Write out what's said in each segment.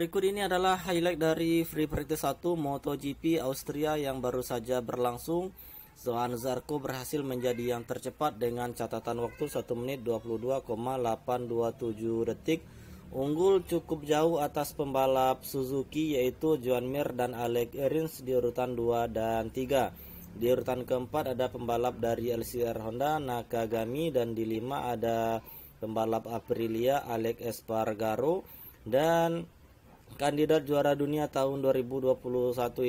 Berikut ini adalah highlight dari free practice 1 MotoGP Austria yang baru saja berlangsung. Zohan Zarco berhasil menjadi yang tercepat dengan catatan waktu 1 menit 22,827 detik. Unggul cukup jauh atas pembalap Suzuki yaitu Joan Mir dan Alec Erins di urutan 2 dan 3. Di urutan keempat ada pembalap dari LCR Honda Nakagami dan di lima ada pembalap Aprilia Alec Espargaro dan Kandidat juara dunia tahun 2021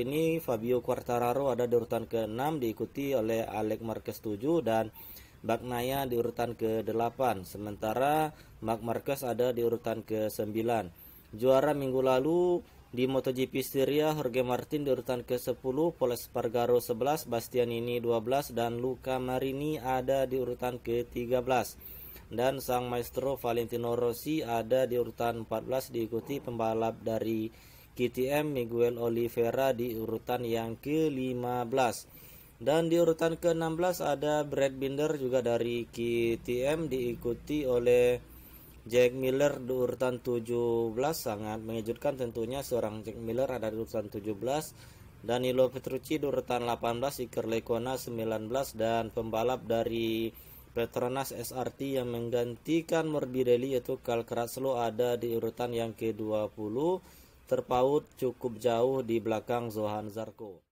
ini Fabio Quartararo ada di urutan ke-6 diikuti oleh Alex Marquez 7 dan Bagnaia di urutan ke-8 sementara Marc Marquez ada di urutan ke-9. Juara minggu lalu di MotoGP Styria Jorge Martin di urutan ke-10, Pol Espargaro 11, Bastianini 12 dan Luca Marini ada di urutan ke-13 dan sang maestro Valentino Rossi ada di urutan 14 diikuti pembalap dari KTM Miguel Oliveira di urutan yang ke-15. Dan di urutan ke-16 ada Brad Binder juga dari KTM diikuti oleh Jack Miller di urutan 17 sangat mengejutkan tentunya seorang Jack Miller ada di urutan 17 Danilo Petrucci di urutan 18 Iker Lecona 19 dan pembalap dari Petronas SRT yang menggantikan Morbidelli yaitu Kalkraslo ada di urutan yang ke-20 terpaut cukup jauh di belakang Zohan Zarko.